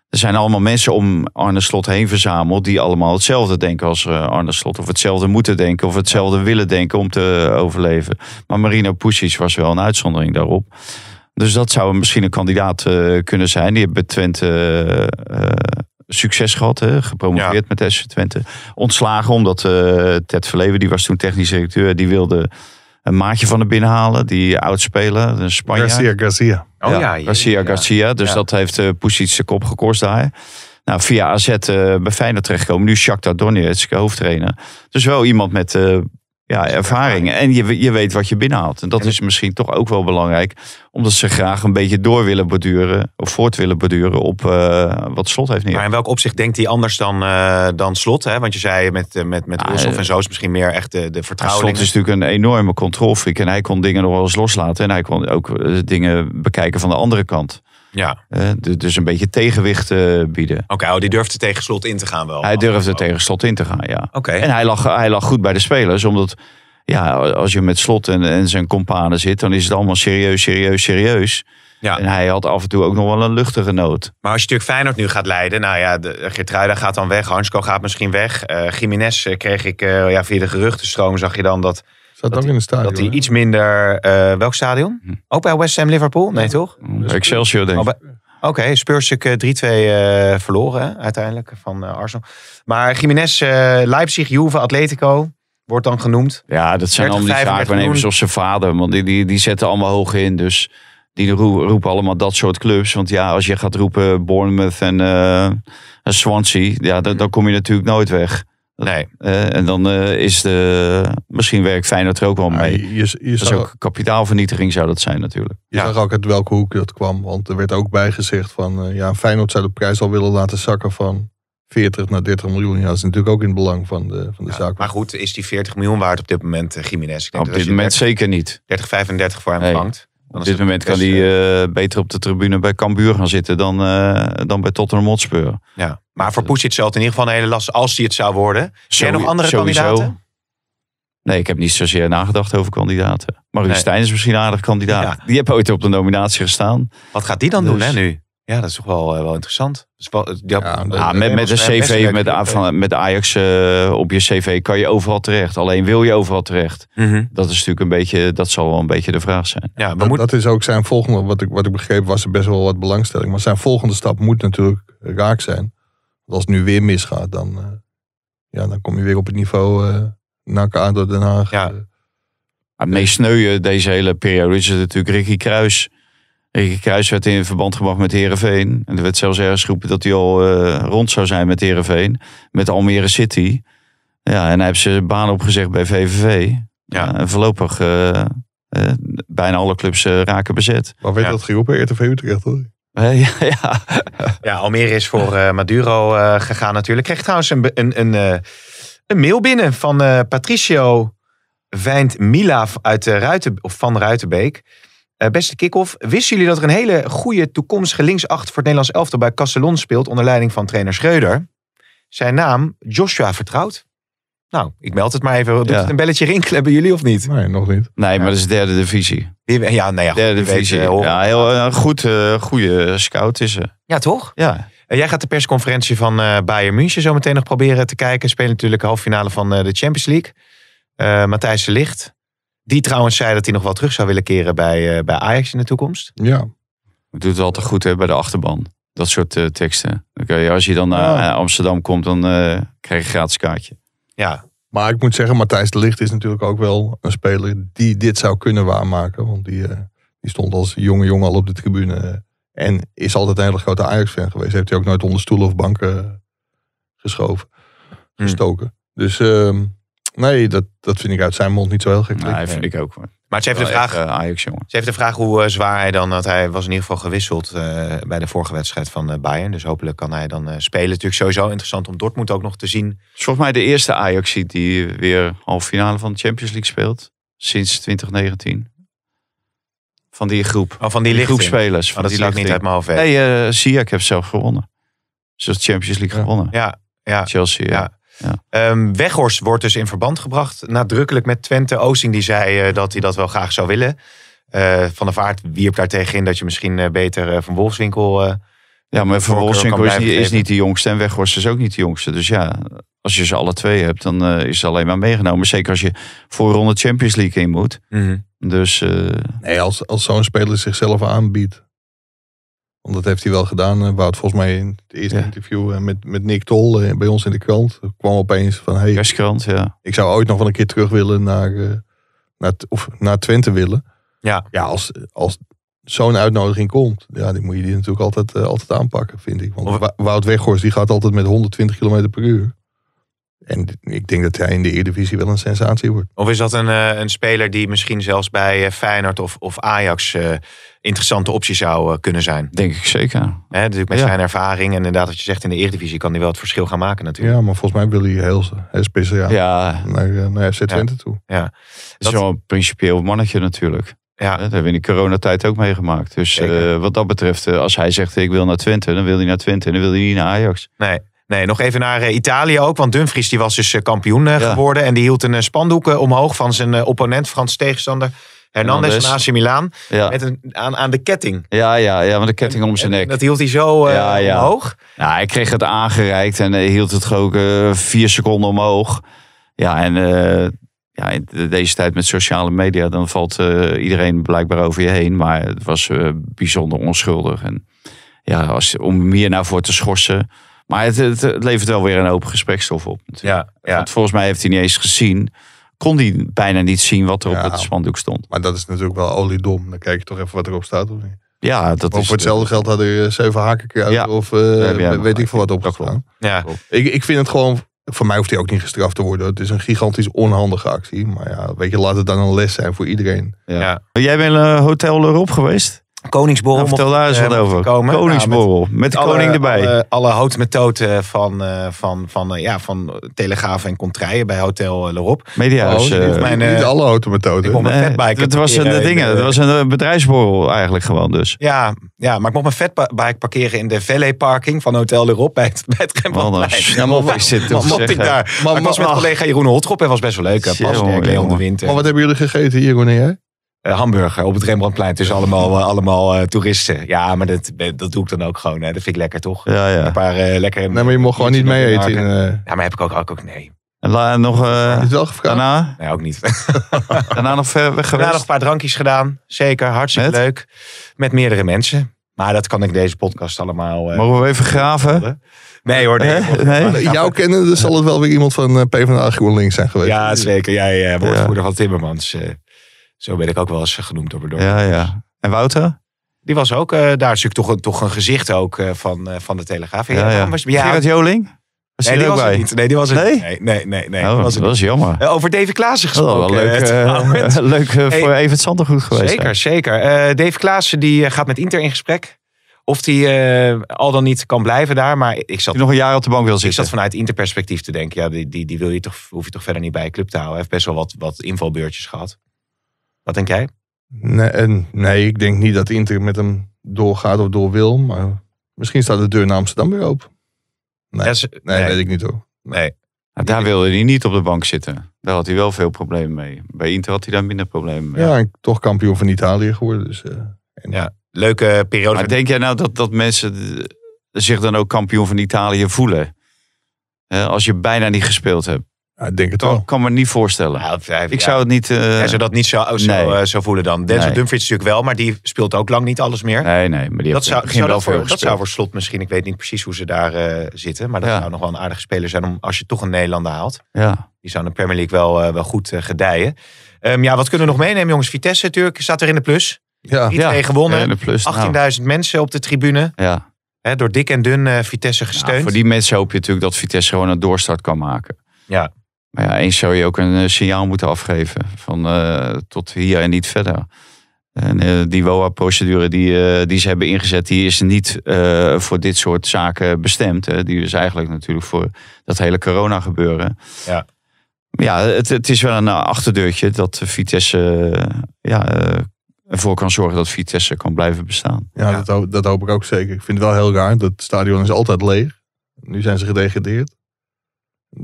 er zijn allemaal mensen om Arne Slot heen verzameld die allemaal hetzelfde denken als eh, Arne Slot. Of hetzelfde moeten denken of hetzelfde willen denken om te eh, overleven. Maar Marino Pussies was wel een uitzondering daarop. Dus dat zou misschien een kandidaat eh, kunnen zijn. Die heeft bij Twente succes gehad, hè? gepromoveerd met SC Twente. Ontslagen omdat Ted Verleven, die was toen technisch directeur, die wilde een maatje van de binnenhalen, die eh, oudspeler, een Spanjaard. Garcia Garcia. Oh ja, Garcia Garcia. Dus dat heeft uh, eh, Pusic kop gekost daar. Nou, via AZ uh, eh, bij Feyenoord terechtkomen. Nu Shakhtar Donetsk, hoofdtrainer. Dus wel iemand met ja, dus ervaringen. En je, je weet wat je binnenhaalt. En dat is misschien toch ook wel belangrijk. Omdat ze graag een beetje door willen beduren Of voort willen beduren op eh, wat Slot heeft neer. Maar in welk opzicht denkt hij anders dan, eh, dan Slot? Hè? Want je zei met, eh, met, met ah, en zo is misschien meer echt de, de vertrouwen. Slot is natuurlijk een enorme controlfreak. En hij kon dingen nog wel eens loslaten. En hij kon ook dingen bekijken van de andere kant. Ja. Eh, dus een beetje tegenwicht eh, bieden. Oké, okay, oh, die durfde tegen slot in te gaan wel. Hij durfde tegen slot in te gaan, ja. En hij lag, hij lag goed bij de spelers, omdat ja, als je met slot en, en zijn kompanen zit, dan is het allemaal serieus, serieus, serieus. Ja. En hij had af en toe ook nog wel een luchtige noot. Maar als je natuurlijk Feyenoord nu gaat leiden. Nou ja, de, Geertruida gaat dan weg. Hansko gaat misschien weg. Uh, eh, Jiménez kreeg ik ja, via de geruchtenstroom zag je dan dat Zat ook in de stadion. Dat hij iets minder... Eh, welk stadion? Hm. Ook bij West Ham Liverpool? Nee, toch? Excelsior denk ik. Oh, oké, Spurs ik 3-2 eh, eh, verloren uiteindelijk van Arsenal. Maar Jiménez, Leipzig, Juve, Atletico wordt dan genoemd. Ja, dat zijn allemaal die zaken. zaakwaarnemers zoals zijn vader. Want die, die, die zetten allemaal hoog in. Dus die roepen allemaal dat soort clubs. Want ja, als je gaat roepen Bournemouth en Swansea. Ja, dan kom je natuurlijk nooit weg. Nee, eh, en dan eh, is de, misschien werkt Feyenoord er ook wel mee. Je, dat is ook kapitaalvernietiging zou dat zijn natuurlijk. Je zag ook uit welke hoek dat kwam. Want er werd ook bijgezegd van, eh, ja, Feyenoord zou de prijs al willen laten zakken van 40 naar 30 miljoen. Ja, dat is natuurlijk ook in het belang van de, van de zaak. Maar goed, is die 40 miljoen waard op dit moment, Jiménez? op dit moment zeker niet. 30, 35 voor hem nee. belangt. Dan op dit moment kan hij eh, eh, beter op de tribune bij Cambuur gaan zitten dan, eh, dan bij Tottenham Hotspur. Ja, maar voor zal het in ieder geval een hele last als hij het zou worden. Zijn er nog andere kandidaten? Nee, ik heb niet zozeer nagedacht over kandidaten. Maar nee. is misschien een aardig kandidaat. Die heb ooit op de nominatie gestaan. Wat gaat die dan doen dus- hè, nu? Ja, dat is toch wel, eh, wel interessant. Eh, eh, ah, met, met, een cv, met, van, met Ajax op je cv kan je overal terecht. Alleen wil je overal terecht. Mhm. Dat is natuurlijk een beetje, dat zal wel een beetje de vraag zijn. Ja, dat, dat is ook zijn volgende, wat ik, wat ik begreep was er best wel wat belangstelling. Maar zijn volgende stap moet natuurlijk raak zijn. Want als het nu weer misgaat, dan, ja, dan kom je weer op het niveau uh, naar Den Haag. Ja. Het meest deze hele periode is het natuurlijk Ricky Kruis Kruis werd in verband gebracht met Herenveen. En er werd zelfs ergens geroepen dat hij al eh, rond zou zijn met Herenveen. Met Almere City. Ja, en hij heeft zijn baan opgezegd bij VVV. Ja. Eh, en voorlopig uh, bijna alle clubs raken bezet. Maar weet ja. dat geroepen? RTV Utrecht hoor. Ja, ja. ja, Almere is voor Maduro gegaan natuurlijk. Ik kreeg trouwens een, een, een, een mail binnen van Patricio Wijnt Mila uit, Ruiten, of van Ruitenbeek. Eh, beste kick-off, wisten jullie dat er een hele goede toekomstige linksacht voor het Nederlands elftal bij Castellon speelt onder leiding van trainer Schreuder? Zijn naam Joshua Vertrouwt. Nou, ik meld het maar even. Doet het een belletje rinkelen bij jullie of niet? Nee, nog niet. Nee, maar dat is derde divisie. ja, nou ja, derde divisie. Eh, ja, heel eh, goed, goede scout is ze. Ja, toch? Ja. Jij gaat de persconferentie van Bayern München zo meteen nog proberen te kijken. Spelen natuurlijk halve finale van de Champions League. Matthijs de Licht, die trouwens zei dat hij nog wel terug zou willen keren bij, eh, bij Ajax in de toekomst. Ja. Het doet het altijd goed hè, bij de achterban. Dat soort eh, teksten. Oké, als je dan naar eh, Amsterdam komt, dan krijg je een gratis kaartje. Ja. Maar ik moet zeggen, Matthijs de licht is natuurlijk ook wel een speler die dit zou kunnen waarmaken. Want die, die stond als jonge jongen al op de tribune. En is altijd een hele grote Ajax-fan geweest. Heeft hij ook nooit onder stoelen of banken geschoven, hmm. gestoken. Dus ehm, Nee, dat, dat vind ik uit zijn mond niet zo heel gek. Ja, vind ik ook. Maar ze heeft, de vraag, eh, Ajax, jongen. ze heeft de vraag hoe eh, zwaar hij dan... Dat hij was in ieder geval gewisseld eh, bij de vorige wedstrijd van Bayern. Dus hopelijk kan hij dan eh, spelen. Natuurlijk sowieso interessant om Dortmund ook nog te zien. Het is volgens mij de eerste ajax die weer halve finale van de Champions League speelt. Sinds 2019. Van die groep. Van Oh, van die die spelers. Van oh, dat die lag niet uit mijn hoofd. Nee, Siak heeft zelf gewonnen. Ze heeft de Champions League gewonnen. Ja, ja. Chelsea, Ja. Ja. Ehm, Weghorst wordt dus in verband gebracht, nadrukkelijk met Twente. Oosting die zei eh, dat hij dat wel graag zou willen. Eh, van de Vaart wierp daar tegenin dat je misschien eh, beter Van Wolfswinkel... ja, maar Van Wolfswinkel is niet, de jongste en Weghorst is ook niet de jongste. Dus ja, als je ze alle twee hebt, dan is het alleen maar meegenomen. Zeker als je voor ronde Champions League in moet. Mhm. Dus... nee, als, als zo'n speler zichzelf aanbiedt dat heeft hij wel gedaan. Eh, Wout, volgens mij in het eerste interview eh, met, met Nick Tol eh, bij ons in de krant. kwam opeens van, hey, ja. ik zou ooit nog wel een keer terug willen naar, naar, of naar Twente willen. Ja, ja als, als zo'n uitnodiging komt, ja, dan moet je die natuurlijk altijd, altijd aanpakken, vind ik. Want Wout Weghorst die gaat altijd met 120 km per uur. En ik denk dat hij in de Eredivisie wel een sensatie wordt. Of is dat een, eh, een speler die misschien zelfs bij eh, Feyenoord of, of Ajax uh, interessante optie zou kunnen zijn? Denk ik zeker. Hè, natuurlijk met zijn ervaring en inderdaad wat je zegt in de Eredivisie kan hij wel het verschil gaan maken natuurlijk. Ja, maar volgens mij wil hij heel, speciaal ja. naar, naar FC Twente toe. Ja. Dat, is wel een principieel mannetje natuurlijk. Ja. Dat hebben we in de coronatijd ook meegemaakt. Dus wat dat betreft, als hij zegt ik wil naar Twente, dan wil hij naar Twente en dan wil hij niet naar Ajax. Nee. Nee, nog even naar eh, Italië ook. Want Dumfries die was dus eh, kampioen eh, geworden. En die hield een spandoek omhoog van zijn opponent, Frans tegenstander. Hernandez van AC Milan, Met een, aan, aan de ketting. Ja, ja, ja, met de ketting om zijn nek. dat hield hij zo ja, ja. omhoog. Ja, nou, hij kreeg het aangereikt en hij hield het ook vier seconden omhoog. Ja, en ja, deze tijd met sociale media, dan valt iedereen blijkbaar over je heen. Maar het was bijzonder onschuldig. En ja, om meer naar nou voor te schorsen, maar het, het, levert wel weer een open gesprekstof op. Ja, ja, Want volgens mij heeft hij niet eens gezien. Kon hij bijna niet zien wat er op het spandoek stond. Maar dat is natuurlijk wel dom. Dan kijk je toch even wat erop staat. Of niet? Ja, dat is. is... voor hetzelfde geld hadden er eh, zeven haken uit. Of eh, weet ik veel wat opgestaan. Ja. Ik, ik vind het gewoon... Voor mij hoeft hij ook niet gestraft te worden. Het is een gigantisch onhandige actie. Maar ja, weet je, laat het dan een les zijn voor iedereen. Ja. Jij bent een eh, Hotel erop geweest? Koningsborrel nou, vertel daar eens eh, wat over. Nou, Koningsborrel, met, de koning erbij. Alle, alle hout eh, van, van, van, eh, ja, van Telegraaf en Contraien bij Hotel Lerop. Mediahuis. Oh, niet alle houten metoten. Ik mijn vetbike. Het was, een, de dingen, het was een bedrijfsborrel eigenlijk gewoon dus. Ja, ja, maar ik mocht mijn vetbike parkeren in de valet parking van Hotel Lerop bij het, bij het Rembrandtplein. Ja, maar wat is dit? ik daar. Maar, was met collega Jeroen Hotrop. en was best wel leuk. Pas Leon de Winter. Maar wat hebben jullie gegeten hier, wanneer eh, hamburger op het Rembrandtplein tussen allemaal, eh, allemaal eh, toeristen. Ja, maar dat, dat doe ik dan ook gewoon. Hè. Dat vind ik lekker, toch? Ja, ja. Een paar lekker... Nee, maar je mocht gewoon niet mee eten. Ja, maar heb ik ook, ook, ook nee. En la, nog, uh, Daarna? Nee, ook niet. daarna nog ver weg geweest? Daarna nog een paar drankjes gedaan. Zeker, hartstikke leuk. Met meerdere mensen. Maar dat kan ik deze podcast allemaal... Uh, Mogen we even graven? Nee hoor. Nee, Jou kennen, dus zal het wel weer iemand van uh, PvdA GroenLinks zijn geweest. Ja, zeker. Jij ja, ja, woordvoerder ja. van Timmermans. Zo ben ik ook wel eens eh, genoemd door Bedorf. Ja, ja. En Wouter? Die was ook eh, daar natuurlijk toch een, toch een gezicht ook eh, van, van de Telegraaf. Ja, ja, Was, ja. Gerard Joling? Was nee, die was niet. Nee, die was nee? Nee, nee, nee. nee oh, was dat was jammer. over Dave Klaassen gesproken. wel leuk, leuk voor even het zandergoed geweest. Zeker, zeker. Dave Klaassen die gaat met Inter in gesprek. Of hij al dan niet kan blijven daar. Maar ik zat... nog een jaar op de bank wil zitten. Ik zat vanuit Inter perspectief te denken. Ja, die, die, die wil je toch, hoef je toch verder niet bij je club te houden. Hij heeft best wel wat, wat invalbeurtjes gehad. Wat denk jij? Nee, nee, ik denk niet dat Inter met hem doorgaat of door wil. Maar misschien staat de deur naar Amsterdam weer open. Nee, nee, weet ik niet hoor. Nee. daar wilde hij niet op de bank zitten. Daar had hij wel veel problemen mee. Bij Inter had hij daar minder problemen mee. Ja, en toch kampioen van Italië geworden. Dus, eh, en... Ja, leuke periode. Maar denk jij nou dat, dat mensen zich dan ook kampioen van Italië voelen? Eh, als je bijna niet gespeeld hebt ik denk het wel. Ik kan me niet voorstellen. Nou, ik zou het niet... Uh, eh, Hij dat niet eh, zo, voelen dan. Denzel nee. Dumfries natuurlijk wel, maar die speelt ook lang niet alles meer. Nee, nee. Maar die dat, zou, zou dat, voor, dat zou voor slot misschien, ik weet niet precies hoe ze daar eh, zitten. Maar dat zou nog wel een aardige speler zijn om, als je toch een Nederlander haalt. Ja. Die zou in Premier League wel, wel goed gedijen. Ehm, ja, wat kunnen we nog meenemen jongens? Vitesse natuurlijk staat er in de plus. Ja. Iedereen gewonnen. 18.000 nou. mensen op de tribune. Ja. door dik en dun Vitesse nou, gesteund. voor die mensen hoop je natuurlijk dat Vitesse gewoon een doorstart kan maken. Ja. Maar ja, eens zou je ook een eh, signaal moeten afgeven van eh, tot hier en niet verder. En eh, die WOA-procedure die, die ze hebben ingezet, die is niet voor dit soort zaken bestemd. Hè. Die is eigenlijk natuurlijk voor dat hele corona gebeuren. Ja. Ja, het, het is wel een achterdeurtje dat Vitesse ja, ervoor kan zorgen dat Vitesse kan blijven bestaan. Ja, Dat, hoop, dat hoop ik ook zeker. Ik vind het wel heel raar. Dat stadion is altijd leeg. Nu zijn ze gedegradeerd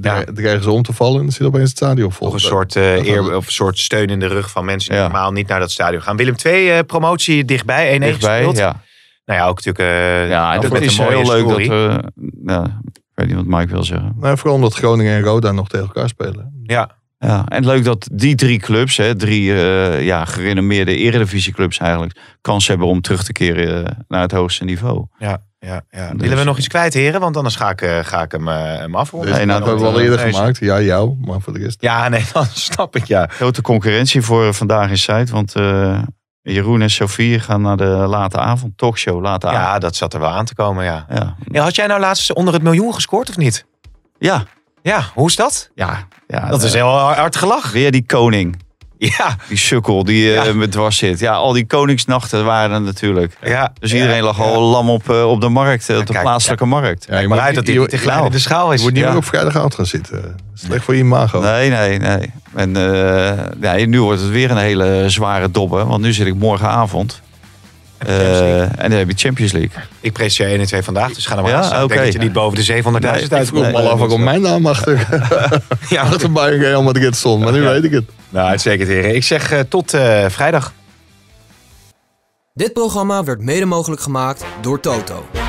ja. krijgen ze om te vallen en zit opeens het stadion Of een soort, eh, of een soort steun in de rug van mensen die normaal niet naar dat stadion gaan. Willem 2 eh, promotie dichtbij, 1-1 gespeeld. Ja. Nou ja, ook natuurlijk eh, ja, dat is heel leuk dat we... Nou, ik weet niet wat Mike wil zeggen. Nou, vooral omdat Groningen en Roda nog tegen elkaar spelen. Ja. ja. En leuk dat die drie clubs, hè, drie ja, gerenommeerde eredivisieclubs eigenlijk, kans hebben om terug te keren naar het hoogste niveau. Ja ja, ja. Dus- Willen we nog iets kwijt, heren? Want anders ga ik, eh, ga ik hem, eh, hem afronden. Nee, nou, dat hebben we al eerder gemaakt. Ja, jou, maar voor de rest. Ja, nee, dan snap ik, ja. Grote concurrentie voor eh, vandaag in Zuid, want... Jeroen en Sofie gaan naar de late avond, talkshow late ja, avond. dat zat er wel aan te komen, ja. ja. Had jij nou laatst onder het miljoen gescoord of niet? Ja. Ja, hoe is dat? Ja. ja dat is heel hard gelach. Weer die koning. Ja. Die sukkel die eh, ja. met dwars zit. Ja, al die koningsnachten waren er natuurlijk. Ja. Dus iedereen lag al lam op, eh, op de markt, eh, op de plaatselijke markt. je maar uit dat die te klein de schaal is. Je moet niet meer op vrijdagavond gaan zitten. Slecht voor je imago. Nee, nee, nee. En ja, nu wordt het weer een hele zware dobbe. Want nu zit ik morgenavond eh, en dan heb je Champions League. Ik prees je 1 en 2 vandaag, dus ga er maar ja? Okay. Ik denk dat je niet boven de 700.000 nee, uitkomt. Ik al af, ik mijn naam achter. ja, achter Bayern ik het stond, maar nu weet ik het. Nou, zeker heren. Ik zeg eh, tot eh, vrijdag. Dit programma werd mede mogelijk gemaakt door Toto.